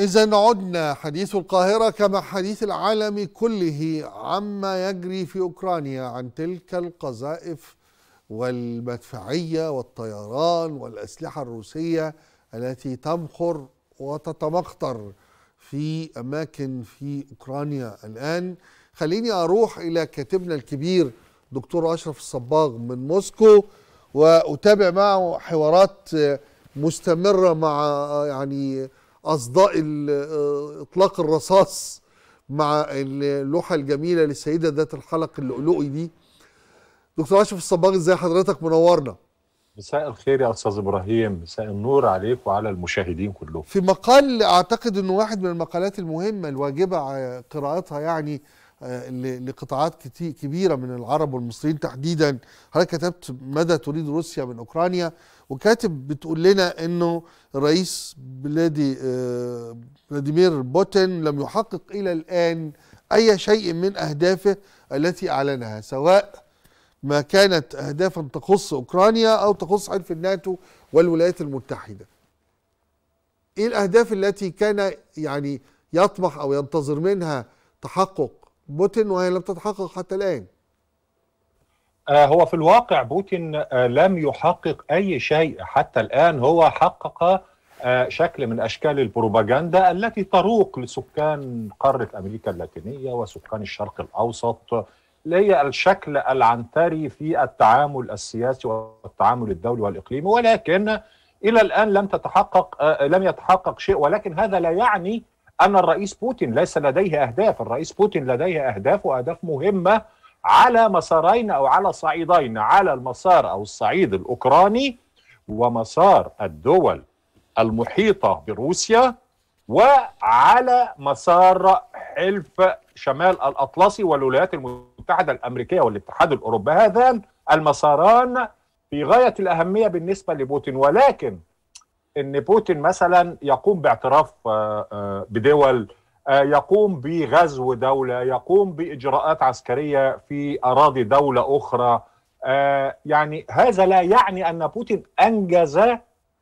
إذا عدنا حديث القاهرة كما حديث العالم كله عما يجري في أوكرانيا عن تلك القذائف والمدفعية والطيران والأسلحة الروسية التي تمخر وتتمخطر في أماكن في أوكرانيا الآن خليني أروح إلى كاتبنا الكبير دكتور أشرف الصباغ من موسكو وأتابع معه حوارات مستمرة مع يعني اصداء آه، اطلاق الرصاص مع اللوحه الجميله للسيده ذات الحلق اللؤلؤي دي دكتور اشرف الصباغ ازاي حضرتك منورنا مساء الخير يا استاذ ابراهيم مساء النور عليك وعلى المشاهدين كلهم في مقال اعتقد انه واحد من المقالات المهمه الواجبه قراءتها يعني آه، لقطاعات كتير كبيره من العرب والمصريين تحديدا حضرتك كتبت ماذا تريد روسيا من اوكرانيا وكاتب بتقول لنا انه رئيس بلادي آه، فلاديمير بوتين لم يحقق الى الان اي شيء من اهدافه التي اعلنها سواء ما كانت اهدافا تخص اوكرانيا او تخص حلف الناتو والولايات المتحده. ايه الاهداف التي كان يعني يطمح او ينتظر منها تحقق بوتين وهي لم تتحقق حتى الآن آه، هو في الواقع بوتين آه، لم يحقق أي شيء حتى الآن هو حقق آه، شكل من أشكال البروباغندا التي تروق لسكان قارة أمريكا اللاتينية وسكان الشرق الأوسط هي الشكل العنتري في التعامل السياسي والتعامل الدولي والإقليمي ولكن إلى الآن لم تتحقق لم يتحقق شيء ولكن هذا لا يعني ان الرئيس بوتين ليس لديه اهداف، الرئيس بوتين لديه اهداف واهداف مهمه على مسارين او على صعيدين، على المسار او الصعيد الاوكراني ومسار الدول المحيطه بروسيا وعلى مسار حلف شمال الاطلسي والولايات المتحده الامريكيه والاتحاد الاوروبي، هذان المساران في غايه الاهميه بالنسبه لبوتين ولكن ان بوتين مثلا يقوم باعتراف آه، آه، بدول آه، يقوم بغزو دوله يقوم باجراءات عسكريه في اراضي دوله اخرى يعني هذا لا يعني ان بوتين انجز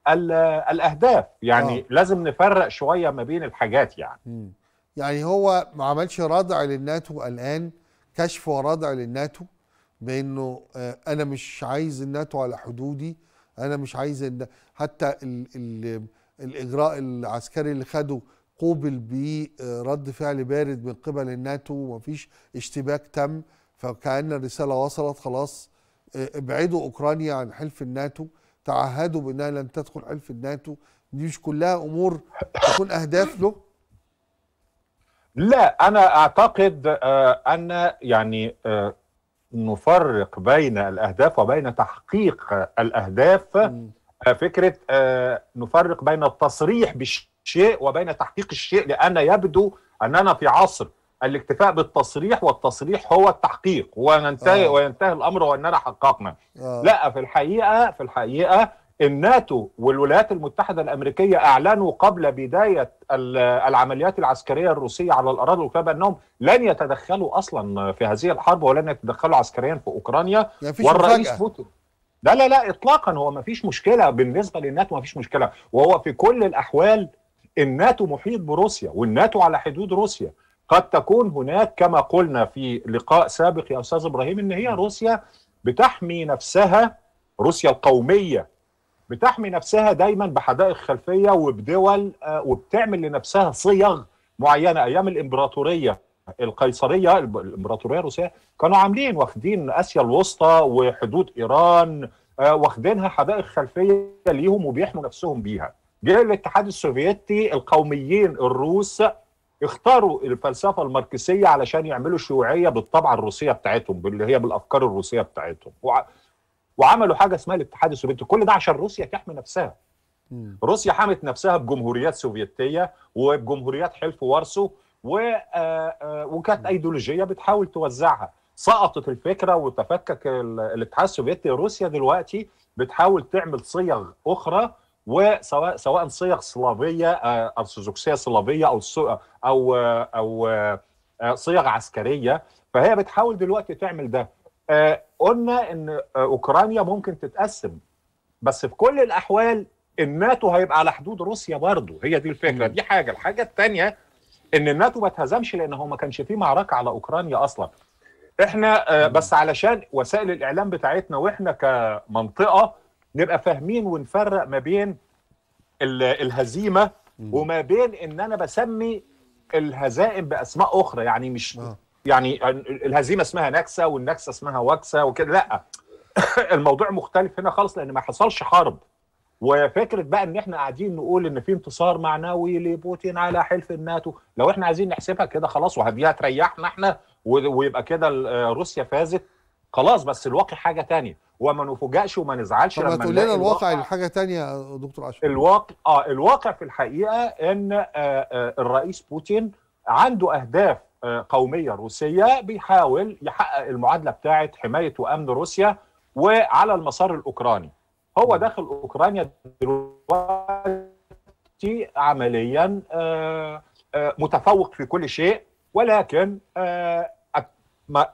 الاهداف يعني آه. لازم نفرق شويه ما بين الحاجات يعني م. يعني هو ما عملش ردع للناتو الان كشف وردع للناتو بانه انا مش عايز الناتو على حدودي انا مش عايز ان حتى الـ الـ الاجراء العسكري اللي خده قوبل برد آه، فعل بارد من قبل الناتو ومفيش اشتباك تم فكأن الرسالة وصلت خلاص آه، ابعدوا أوكرانيا عن حلف الناتو تعهدوا بأنها لن تدخل حلف الناتو دي مش كلها أمور تكون أهداف له لا أنا أعتقد آه، أن يعني نفرق بين الاهداف وبين تحقيق الاهداف آه، فكره آه، نفرق بين التصريح بالشيء وبين تحقيق الشيء لان يبدو اننا في عصر الاكتفاء بالتصريح والتصريح هو التحقيق وننتهي آه. وينتهي الامر واننا حققنا آه. لا في الحقيقه في الحقيقه الناتو والولايات المتحده الامريكيه اعلنوا قبل بدايه العمليات العسكريه الروسيه على الاراضي الاوكرانيه بانهم لن يتدخلوا اصلا في هذه الحرب ولن يتدخلوا عسكريا في اوكرانيا والرئيس بوتو بوتين لا لا لا اطلاقا هو ما فيش مشكله بالنسبه للناتو ما فيش مشكله وهو في كل الاحوال الناتو محيط بروسيا والناتو على حدود روسيا قد تكون هناك كما قلنا في لقاء سابق يا استاذ ابراهيم ان هي روسيا بتحمي نفسها روسيا القوميه بتحمي نفسها دايما بحدائق خلفيه وبدول آه، وبتعمل لنفسها صيغ معينه ايام الامبراطوريه القيصريه الامبراطوريه الروسيه كانوا عاملين واخدين اسيا الوسطى وحدود ايران آه، واخدينها حدائق خلفيه ليهم وبيحموا نفسهم بيها. جه الاتحاد السوفيتي القوميين الروس اختاروا الفلسفه الماركسيه علشان يعملوا شيوعيه بالطبعه الروسيه بتاعتهم اللي هي بالافكار الروسيه بتاعتهم وعملوا حاجه اسمها الاتحاد السوفيتي كل ده عشان روسيا تحمي نفسها روسيا حمت نفسها بجمهوريات سوفيتيه وبجمهوريات حلف وارسو و... آه، آه، وكانت ايديولوجيه بتحاول توزعها سقطت الفكره وتفكك الاتحاد السوفيتي روسيا دلوقتي بتحاول تعمل صيغ اخرى وسواء سواء صيغ سلافيه آه، ارثوذكسيه سلافيه او او او صيغ عسكريه فهي بتحاول دلوقتي تعمل ده قلنا ان آه، اوكرانيا ممكن تتقسم بس في كل الاحوال الناتو هيبقى على حدود روسيا برضه هي دي الفكره نعم. دي حاجه الحاجه الثانيه ان الناتو ما اتهزمش لان هو ما كانش فيه معركه على اوكرانيا اصلا احنا آه، نعم. بس علشان وسائل الاعلام بتاعتنا واحنا كمنطقه نبقى فاهمين ونفرق ما بين الهزيمه وما بين ان انا بسمي الهزائم باسماء اخرى يعني مش آه. يعني الهزيمه اسمها نكسه والنكسه اسمها وكسه وكده لا الموضوع مختلف هنا خالص لان ما حصلش حرب وفكره بقى ان احنا قاعدين نقول ان في انتصار معنوي لبوتين على حلف الناتو لو احنا عايزين نحسبها كده خلاص وهديها تريحنا احنا ويبقى كده آه، روسيا فازت خلاص بس الواقع حاجه تانية وما نفوجئش وما نزعلش لما تقول لنا الواقع حاجه تانية يا دكتور عاشور الواقع اه الواقع في الحقيقه ان آه، آه، الرئيس بوتين عنده اهداف قوميه روسيه بيحاول يحقق المعادله بتاعه حمايه وامن روسيا وعلى المسار الاوكراني هو داخل اوكرانيا دلوقتي عمليا آه، آه، متفوق في كل شيء ولكن آه،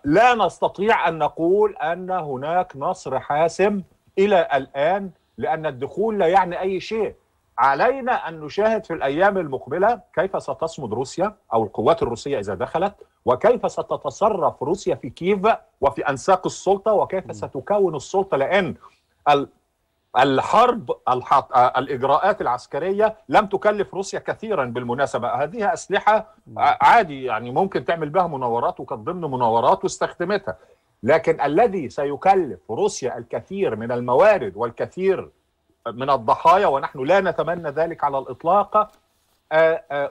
لا نستطيع ان نقول ان هناك نصر حاسم الى الان لان الدخول لا يعني اي شيء علينا أن نشاهد في الأيام المقبلة كيف ستصمد روسيا أو القوات الروسية إذا دخلت وكيف ستتصرف روسيا في كييف وفي أنساق السلطة وكيف ستكون السلطة لأن الحرب الإجراءات العسكرية لم تكلف روسيا كثيرا بالمناسبة هذه أسلحة عادي يعني ممكن تعمل بها مناورات وكانت ضمن مناورات واستخدمتها لكن الذي سيكلف روسيا الكثير من الموارد والكثير من الضحايا ونحن لا نتمنى ذلك على الاطلاق آه، آه،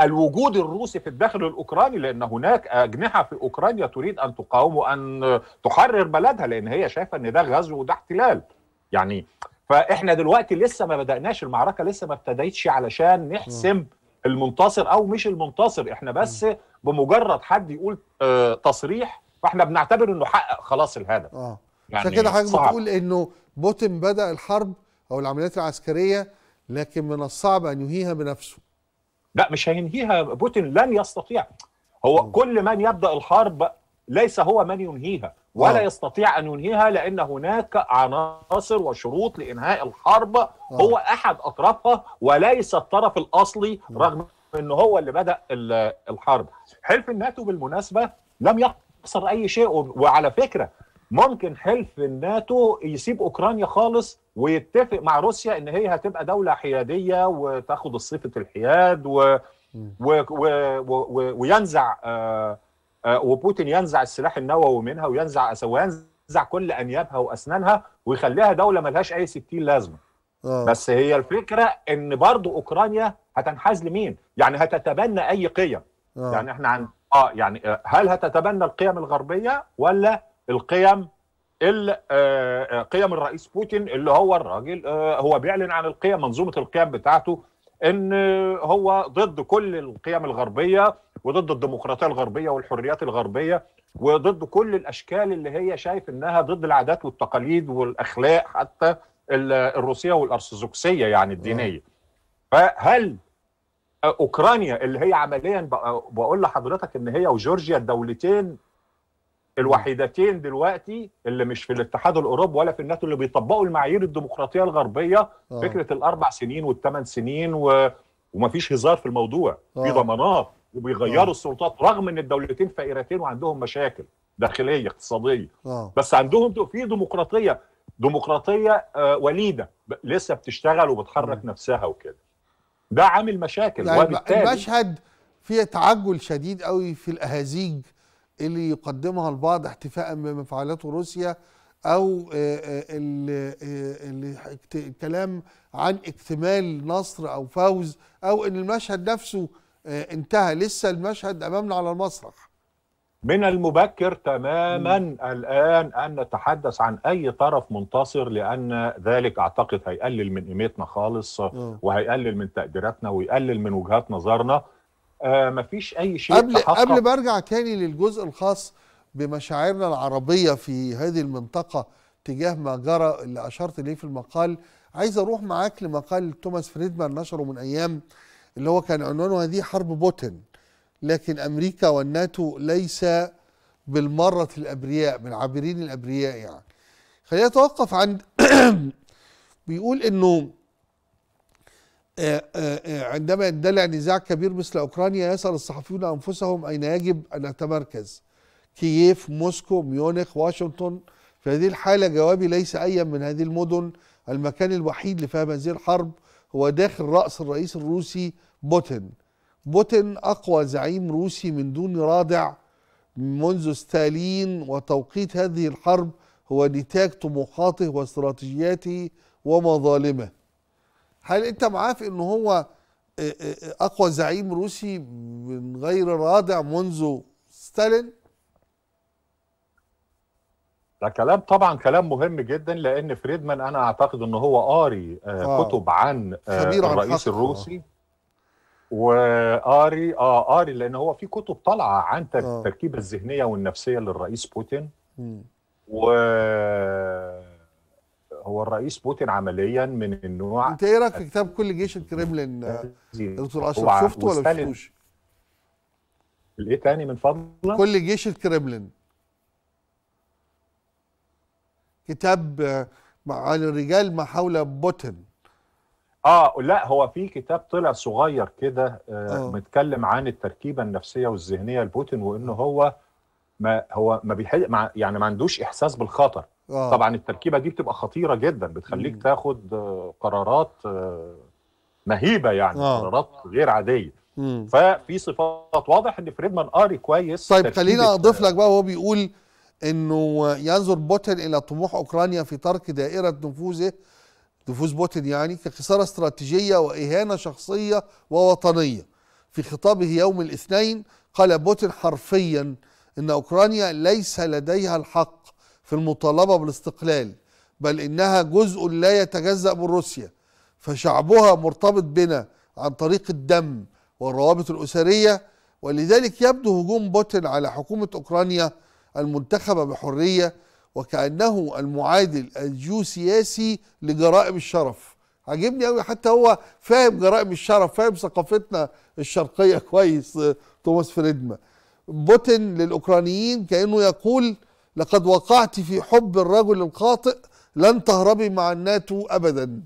الوجود الروسي في الداخل الاوكراني لان هناك اجنحه في اوكرانيا تريد ان تقاوم وان تحرر بلدها لان هي شايفه ان ده غزو وده احتلال يعني فاحنا دلوقتي لسه ما بداناش المعركه لسه ما ابتديتش علشان نحسم المنتصر او مش المنتصر احنا بس بمجرد حد يقول آه، تصريح فاحنا بنعتبر انه حقق خلاص الهدف اه يعني كده حضرتك بتقول انه بوتين بدا الحرب أو العمليات العسكرية لكن من الصعب أن ينهيها بنفسه لا مش هينهيها بوتين لن يستطيع هو م. كل من يبدأ الحرب ليس هو من ينهيها ولا أوه. يستطيع أن ينهيها لأن هناك عناصر وشروط لإنهاء الحرب أوه. هو أحد أطرافها وليس الطرف الأصلي م. رغم أنه هو اللي بدأ الحرب حلف الناتو بالمناسبة لم يخسر أي شيء وعلى فكرة ممكن حلف الناتو يسيب اوكرانيا خالص ويتفق مع روسيا ان هي هتبقى دوله حياديه وتاخد صفه الحياد و... و... و... و... وينزع آ... آه، آ... آه، وبوتين ينزع السلاح النووي منها وينزع وينزع كل انيابها واسنانها ويخليها دوله ملهاش اي 60 لازمه أوه. بس هي الفكره ان برضو اوكرانيا هتنحاز لمين يعني هتتبنى اي قيم أوه. يعني احنا عن اه يعني آه، هل هتتبنى القيم الغربيه ولا القيم آه، آه، قيم الرئيس بوتين اللي هو الراجل آه، هو بيعلن عن القيم منظومه القيم بتاعته ان هو ضد كل القيم الغربيه وضد الديمقراطيه الغربيه والحريات الغربيه وضد كل الاشكال اللي هي شايف انها ضد العادات والتقاليد والاخلاق حتى الروسيه والارثوذكسيه يعني الدينيه فهل اوكرانيا اللي هي عمليا بقول لحضرتك ان هي وجورجيا الدولتين الوحيدتين دلوقتي اللي مش في الاتحاد الاوروبي ولا في الناتو اللي بيطبقوا المعايير الديمقراطيه الغربيه أوه. فكره الاربع سنين والثمان سنين و... ومفيش هزار في الموضوع أوه. في ضمانات وبيغيروا أوه. السلطات رغم ان الدولتين فقيرتين وعندهم مشاكل داخليه اقتصاديه أوه. بس عندهم في ديمقراطيه ديمقراطيه آه، وليده لسه بتشتغل وبتحرك أوه. نفسها وكده ده عامل مشاكل يعني وبالتالي المشهد فيه تعجل شديد قوي في الاهازيج اللي يقدمها البعض احتفاء بما فعلته روسيا او آه، آه، الكلام آه، عن اكتمال نصر او فوز او ان المشهد نفسه انتهى لسه المشهد امامنا على المسرح من المبكر تماما م. الان ان نتحدث عن اي طرف منتصر لان ذلك اعتقد هيقلل من قيمتنا خالص م. وهيقلل من تقديراتنا ويقلل من وجهات نظرنا آه، مفيش اي شيء قبل تحقق. قبل ما ارجع تاني للجزء الخاص بمشاعرنا العربيه في هذه المنطقه تجاه ما جرى اللي اشرت اليه في المقال عايز اروح معاك لمقال توماس فريدمان نشره من ايام اللي هو كان عنوانه هذه حرب بوتن لكن امريكا والناتو ليس بالمره الابرياء بالعابرين الابرياء يعني خلينا نتوقف عند بيقول انه آه، آه، آه، عندما يندلع نزاع كبير مثل أوكرانيا يسأل الصحفيون أنفسهم أين يجب أن أتمركز كييف موسكو ميونخ واشنطن في هذه الحالة جوابي ليس أيا من هذه المدن المكان الوحيد لفهم هذه الحرب هو داخل رأس الرئيس الروسي بوتين بوتين أقوى زعيم روسي من دون رادع منذ ستالين وتوقيت هذه الحرب هو نتاج طموحاته واستراتيجياته ومظالمه هل انت معاه في ان هو آه، آه، اقوى زعيم روسي من غير رادع منذ ستالين ده كلام طبعا كلام مهم جدا لان فريدمان انا اعتقد ان هو قاري آه كتب عن آه الرئيس عن الروسي وقاري اه قاري لان هو في كتب طالعه عن التركيبه آه. الذهنيه والنفسيه للرئيس بوتين م. و هو الرئيس بوتين عمليا من النوع انت ايه رايك في كتاب كل جيش الكرملين آه، دكتور اشرف شفته ولا شفتوش؟ الايه تاني من فضلك؟ كل جيش الكرملين كتاب آه، عن الرجال ما حول بوتين اه لا هو في كتاب طلع صغير كده آه, آه. متكلم عن التركيبه النفسيه والذهنيه لبوتين وانه هو ما هو ما بيحل مع يعني ما عندوش احساس بالخطر آه. طبعا التركيبه دي بتبقى خطيره جدا بتخليك تاخد قرارات آه، مهيبه يعني آه. قرارات غير عاديه ففي صفات واضح ان فريدمان قاري كويس طيب خلينا آه، اضيف لك بقى وهو بيقول انه ينظر بوتين الى طموح اوكرانيا في ترك دائره نفوذه نفوذ بوتين يعني كخساره استراتيجيه واهانه شخصيه ووطنيه في خطابه يوم الاثنين قال بوتين حرفيا ان اوكرانيا ليس لديها الحق في المطالبه بالاستقلال بل انها جزء لا يتجزا من روسيا فشعبها مرتبط بنا عن طريق الدم والروابط الاسريه ولذلك يبدو هجوم بوتين على حكومه اوكرانيا المنتخبه بحريه وكانه المعادل الجيوسياسي لجرائم الشرف عجبني قوي حتى هو فاهم جرائم الشرف فاهم ثقافتنا الشرقيه كويس آه، توماس فريدمان بوتين للأوكرانيين كأنه يقول لقد وقعت في حب الرجل الخاطئ لن تهربي مع الناتو أبدا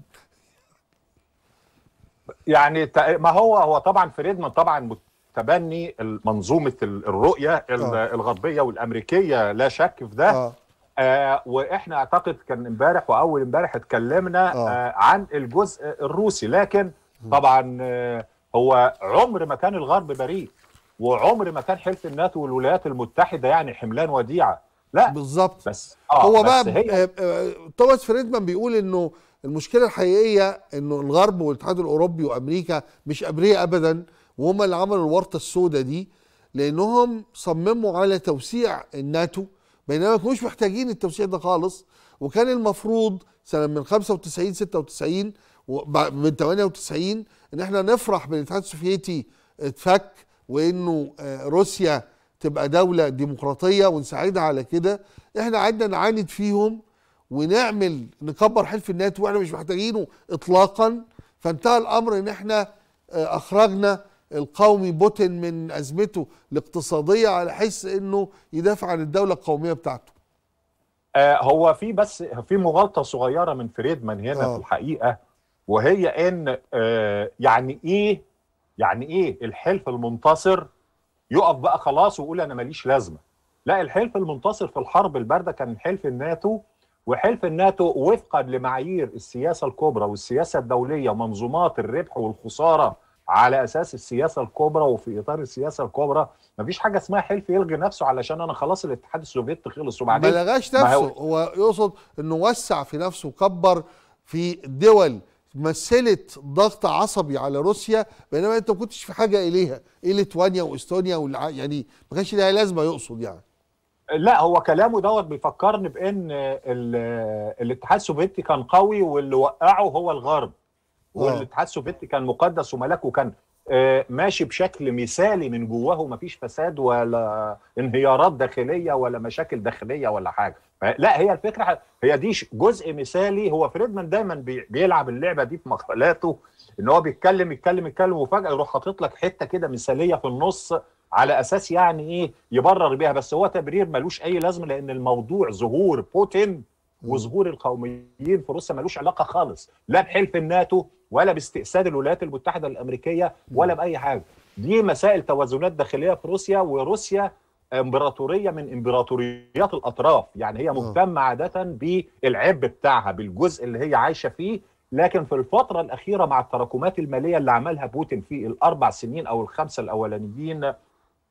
يعني ما هو هو طبعا فريدمان طبعا تبني منظومة الرؤية آه. الغربية والأمريكية لا شك في ده آه. آه واحنا اعتقد كان امبارح واول امبارح اتكلمنا آه. آه عن الجزء الروسي لكن طبعا آه هو عمر ما كان الغرب بريء وعمر ما كان حلف الناتو والولايات المتحده يعني حملان وديعه لا بالظبط بس آه هو بس بقى آه، آه، توماس فريدمان بيقول انه المشكله الحقيقيه انه الغرب والاتحاد الاوروبي وامريكا مش ابرياء ابدا وهم اللي عملوا الورطه السوداء دي لانهم صمموا على توسيع الناتو بينما كانوا مش محتاجين التوسيع ده خالص وكان المفروض سنه من 95 96 من 98 ان احنا نفرح بالاتحاد السوفيتي اتفك وانه آه، روسيا تبقى دوله ديمقراطيه ونساعدها على كده احنا قعدنا نعاند فيهم ونعمل نكبر حلف الناتو واحنا مش محتاجينه اطلاقا فانتهى الامر ان احنا آه، اخرجنا القومي بوتين من ازمته الاقتصاديه على حس انه يدافع عن الدوله القوميه بتاعته آه، هو في بس في مغالطه صغيره من فريدمان هنا آه. في الحقيقه وهي ان يعني ايه يعني ايه الحلف المنتصر يقف بقى خلاص ويقول انا ماليش لازمه لا الحلف المنتصر في الحرب البارده كان حلف الناتو وحلف الناتو وفقا لمعايير السياسه الكبرى والسياسه الدوليه منظومات الربح والخساره على اساس السياسه الكبرى وفي اطار السياسه الكبرى مفيش حاجه اسمها حلف يلغي نفسه علشان انا خلاص الاتحاد السوفيتي خلص وبعدين ما لغاش نفسه هو يقصد انه وسع في نفسه وكبر في دول مثلت ضغط عصبي على روسيا بينما انت ما كنتش في حاجه اليها ايه ليتوانيا واستونيا والع... يعني ما كانش لها لازمه يقصد يعني لا هو كلامه دوت بيفكرني بان الاتحاد السوفيتي كان قوي واللي وقعه هو الغرب آه. والاتحاد السوفيتي كان مقدس وملاكه كان آه، ماشي بشكل مثالي من جواه مفيش فساد ولا انهيارات داخليه ولا مشاكل داخليه ولا حاجه لا هي الفكره هي دي جزء مثالي هو فريدمان دايما بيلعب اللعبه دي في مقالاته ان هو بيتكلم يتكلم يتكلم وفجاه يروح حاطط لك حته كده مثاليه في النص على اساس يعني ايه يبرر بيها بس هو تبرير ملوش اي لازمه لان الموضوع ظهور بوتين وظهور القوميين في روسيا ملوش علاقه خالص لا بحلف الناتو ولا باستئساد الولايات المتحده الامريكيه ولا باي حاجه دي مسائل توازنات داخليه في روسيا وروسيا امبراطوريه من امبراطوريات الاطراف يعني هي آه. مهتمه عاده بالعب بتاعها بالجزء اللي هي عايشه فيه لكن في الفتره الاخيره مع التراكمات الماليه اللي عملها بوتين في الاربع سنين او الخمسه الاولانيين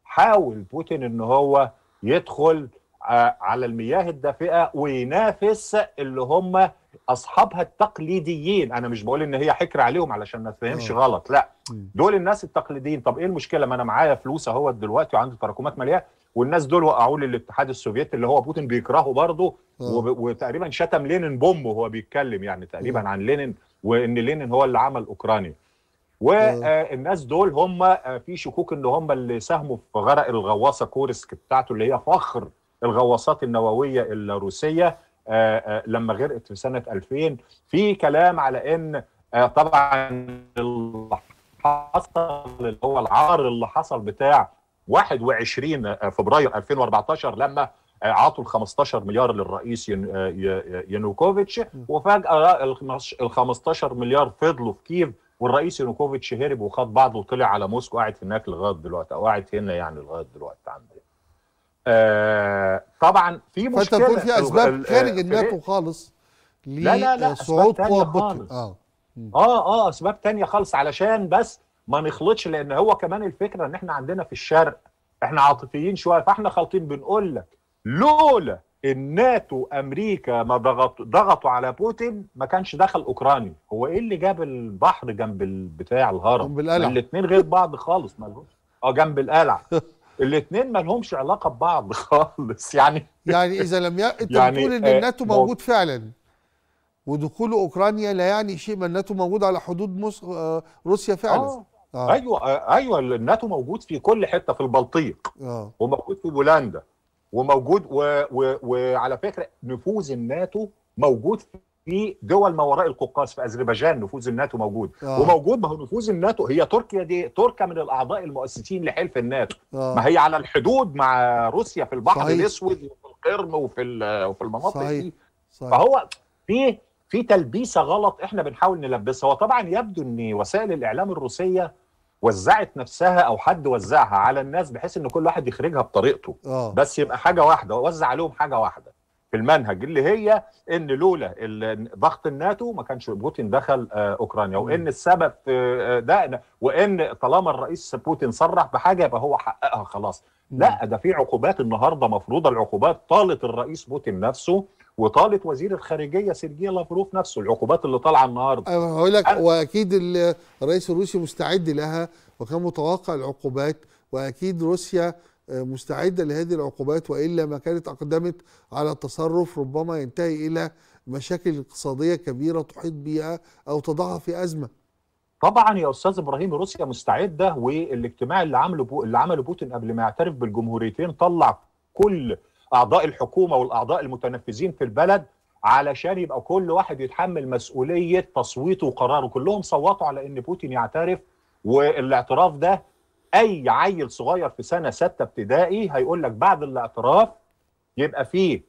حاول بوتين ان هو يدخل آه، على المياه الدافئه وينافس اللي هم اصحابها التقليديين انا مش بقول ان هي حكر عليهم علشان ما تفهمش آه. غلط لا دول الناس التقليديين طب ايه المشكله ما انا معايا فلوس اهوت دلوقتي وعندي تراكمات ماليه والناس دول وقعوا لي الاتحاد السوفيتي اللي هو بوتين بيكرهه برضه آه. وتقريبا شتم لينين بوم وهو بيتكلم يعني تقريبا عن لينين وان لينين هو اللي عمل اوكرانيا والناس دول هم في شكوك ان هم اللي ساهموا في غرق الغواصه كورسك بتاعته اللي هي فخر الغواصات النوويه الروسيه آه، آه، لما غرقت في سنه 2000 في كلام على ان آه، طبعا اللي حصل اللي هو العار اللي حصل بتاع 21 فبراير 2014 لما عطوا ال 15 مليار للرئيس يانوكوفيتش وفجاه ال 15 مليار فضلوا في كييف والرئيس يانوكوفيتش هرب وخد بعضه وطلع على موسكو قاعد هناك لغايه دلوقتي او قاعد هنا يعني لغايه دلوقتي عندنا آه، طبعا في مشكله فانت بتقول في اسباب خارج الناتو خالص لا لا لا صعود قوى خالص اه اه اه اسباب تانية خالص علشان بس ما نخلطش لان هو كمان الفكره ان احنا عندنا في الشرق احنا عاطفيين شويه فاحنا خالطين بنقول لك لولا الناتو امريكا ما ضغط ضغطوا على بوتين ما كانش دخل اوكرانيا هو ايه اللي جاب البحر جنب بتاع الهرم جنب القلعه الاثنين غير بعض خالص ما اه جنب القلعه الاثنين ما لهمش علاقه ببعض خالص يعني يعني اذا لم ي... انت يعني بتقول ان آه، الناتو موجود, موجود فعلا ودخول اوكرانيا لا يعني شيء ما الناتو موجود على حدود مص... آه، روسيا فعلا آه. آه. ايوه آه، ايوه الناتو موجود في كل حته في البلطيق آه. وموجود في بولندا وموجود و... و... وعلى فكره نفوذ الناتو موجود في دول ما وراء القوقاز في اذربيجان نفوذ الناتو موجود آه. وموجود ما هو نفوذ الناتو هي تركيا دي تركيا من الاعضاء المؤسسين لحلف الناتو آه. ما هي على الحدود مع روسيا في البحر صحيح. الاسود وفي القرم وفي وفي المناطق صحيح. دي صحيح. فهو في في تلبيسه غلط احنا بنحاول نلبسها وطبعا يبدو ان وسائل الاعلام الروسيه وزعت نفسها او حد وزعها على الناس بحيث ان كل واحد يخرجها بطريقته آه. بس يبقى حاجه واحده وزع عليهم حاجه واحده في المنهج اللي هي ان لولا ضغط الناتو ما كانش بوتين دخل آه، اوكرانيا وان السبب في آه، ده وان طالما الرئيس بوتين صرح بحاجه يبقى هو حققها خلاص لا ده في عقوبات النهارده مفروضه العقوبات طالت الرئيس بوتين نفسه وطالت وزير الخارجيه سيرجي لافروف نفسه العقوبات اللي طالعه النهارده انا هقول لك واكيد الرئيس الروسي مستعد لها وكان متوقع العقوبات واكيد روسيا مستعدة لهذه العقوبات وإلا ما كانت أقدمت على التصرف ربما ينتهي إلى مشاكل اقتصادية كبيرة تحيط بها أو تضعها في أزمة طبعا يا استاذ ابراهيم روسيا مستعده والاجتماع اللي عمله بو... اللي عمله بوتين قبل ما يعترف بالجمهوريتين طلع كل اعضاء الحكومه والاعضاء المتنفذين في البلد علشان يبقى كل واحد يتحمل مسؤوليه تصويته وقراره كلهم صوتوا على ان بوتين يعترف والاعتراف ده اي عيل صغير في سنه سته ابتدائي هيقول لك بعد الاعتراف يبقى فيه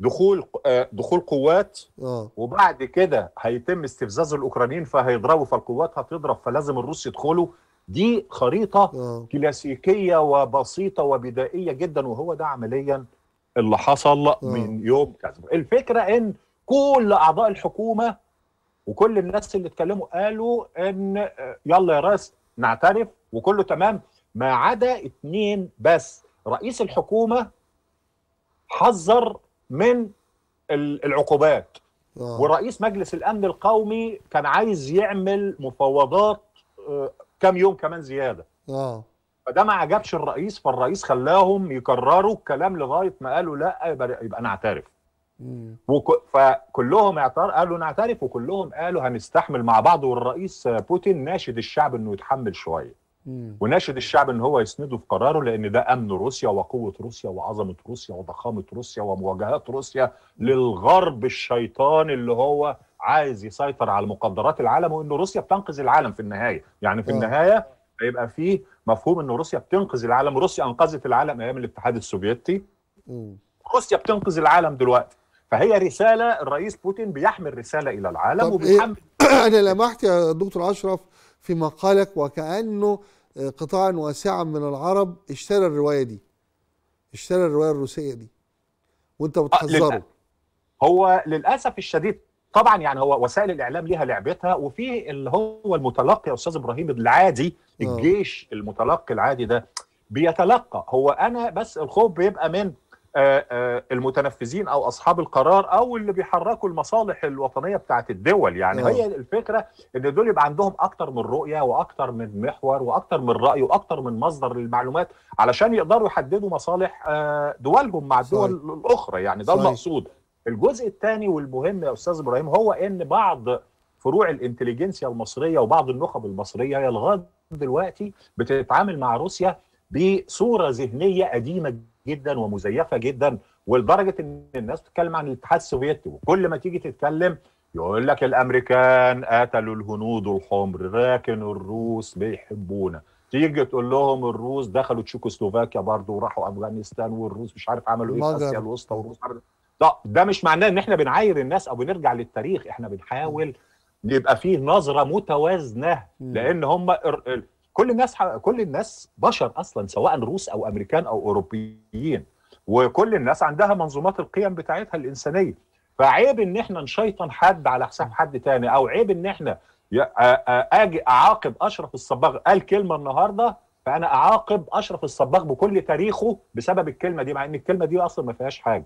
دخول آه، دخول قوات آه. وبعد كده هيتم استفزاز الاوكرانيين فهيضربوا فالقوات هتضرب فلازم الروس يدخلوا دي خريطه آه. كلاسيكيه وبسيطه وبدائيه جدا وهو ده عمليا اللي حصل من يوم كذا الفكره ان كل اعضاء الحكومه وكل الناس اللي اتكلموا قالوا ان يلا يا راس نعترف وكله تمام ما عدا اثنين بس رئيس الحكومه حذر من العقوبات آه. ورئيس مجلس الامن القومي كان عايز يعمل مفاوضات آه، كام يوم كمان زياده اه فده ما عجبش الرئيس فالرئيس خلاهم يكرروا الكلام لغايه ما قالوا لا يبقى, يبقى نعترف وك... فكلهم اعتر... قالوا نعترف وكلهم قالوا هنستحمل مع بعض والرئيس آه، بوتين ناشد الشعب انه يتحمل شويه وناشد الشعب ان هو يسنده في قراره لان ده امن روسيا وقوه روسيا وعظمه روسيا وضخامه روسيا ومواجهات روسيا للغرب الشيطان اللي هو عايز يسيطر على مقدرات العالم وان روسيا بتنقذ العالم في النهايه يعني في آه. النهايه هيبقى فيه مفهوم ان روسيا بتنقذ العالم روسيا انقذت العالم ايام الاتحاد السوفيتي روسيا بتنقذ العالم دلوقتي فهي رساله الرئيس بوتين بيحمل رساله الى العالم وبيحمل إيه؟ انا لمحت يا دكتور اشرف في مقالك وكأنه آه، قطاعا واسعا من العرب اشترى الرواية دي اشترى الرواية الروسية دي وانت آه، بتحذره هو للأسف الشديد طبعا يعني هو وسائل الاعلام ليها لعبتها وفي اللي هو المتلقي يا استاذ ابراهيم العادي آه. الجيش المتلقي العادي ده بيتلقى هو انا بس الخوف بيبقى من آه، آه، المتنفذين او اصحاب القرار او اللي بيحركوا المصالح الوطنيه بتاعه الدول يعني آه. هي الفكره ان دول يبقى عندهم اكتر من رؤيه واكتر من محور واكتر من راي واكتر من مصدر للمعلومات علشان يقدروا يحددوا مصالح دولهم مع الدول صحيح. الاخرى يعني ده المقصود الجزء الثاني والمهم يا استاذ ابراهيم هو ان بعض فروع الانتليجنسيا المصريه وبعض النخب المصريه هي لغايه دلوقتي بتتعامل مع روسيا بصوره ذهنيه قديمه جدا ومزيفه جدا ولدرجه ان الناس بتتكلم عن الاتحاد السوفيتي وكل ما تيجي تتكلم يقول لك الامريكان قتلوا الهنود الحمر لكن الروس بيحبونا تيجي تقول لهم الروس دخلوا تشيكوسلوفاكيا برضه وراحوا افغانستان والروس مش عارف عملوا ايه في اسيا الوسطى والروس ده ده مش معناه ان احنا بنعاير الناس او بنرجع للتاريخ احنا بنحاول يبقى فيه نظره متوازنه لان هم كل الناس ح... كل الناس بشر اصلا سواء روس او امريكان او اوروبيين وكل الناس عندها منظومات القيم بتاعتها الانسانيه فعيب ان احنا نشيطن حد على حساب حد تاني او عيب ان احنا اجي اعاقب اشرف الصباغ قال كلمه النهارده فانا اعاقب اشرف الصباغ بكل تاريخه بسبب الكلمه دي مع ان الكلمه دي اصلا ما فيهاش حاجه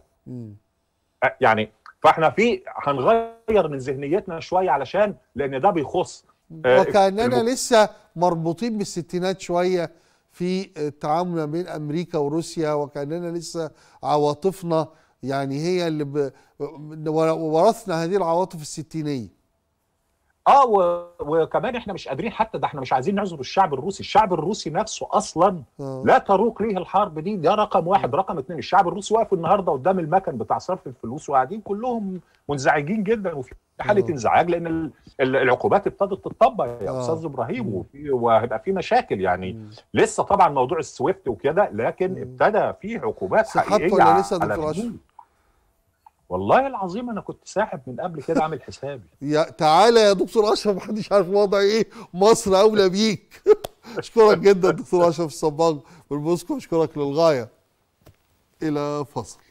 يعني فاحنا في هنغير من ذهنيتنا شويه علشان لان ده بيخص آه، وكاننا لسه مربوطين بالستينات شويه في آه، التعامل ما بين امريكا وروسيا وكاننا لسه عواطفنا يعني هي اللي ب... ورثنا هذه العواطف الستينيه اه و... وكمان احنا مش قادرين حتى ده احنا مش عايزين نعذر الشعب الروسي، الشعب الروسي نفسه اصلا م. آه. لا تروق ليه الحرب دي ده رقم واحد، م. رقم اثنين الشعب الروسي واقف النهارده قدام المكن بتاع صرف الفلوس وقاعدين كلهم منزعجين جدا وفي حاله آه. انزعاج لان العقوبات ابتدت تطبق يا آه. استاذ ابراهيم وفي وهيبقى في مشاكل يعني م. لسه طبعا موضوع السويفت وكده لكن ابتدى في عقوبات حقيقيه حتى لسه والله العظيم انا كنت ساحب من قبل كده عامل حسابي يا تعالى يا دكتور اشرف محدش عارف الوضع ايه مصر اولى بيك اشكرك جدا دكتور اشرف الصباغ من اشكرك للغايه الى فصل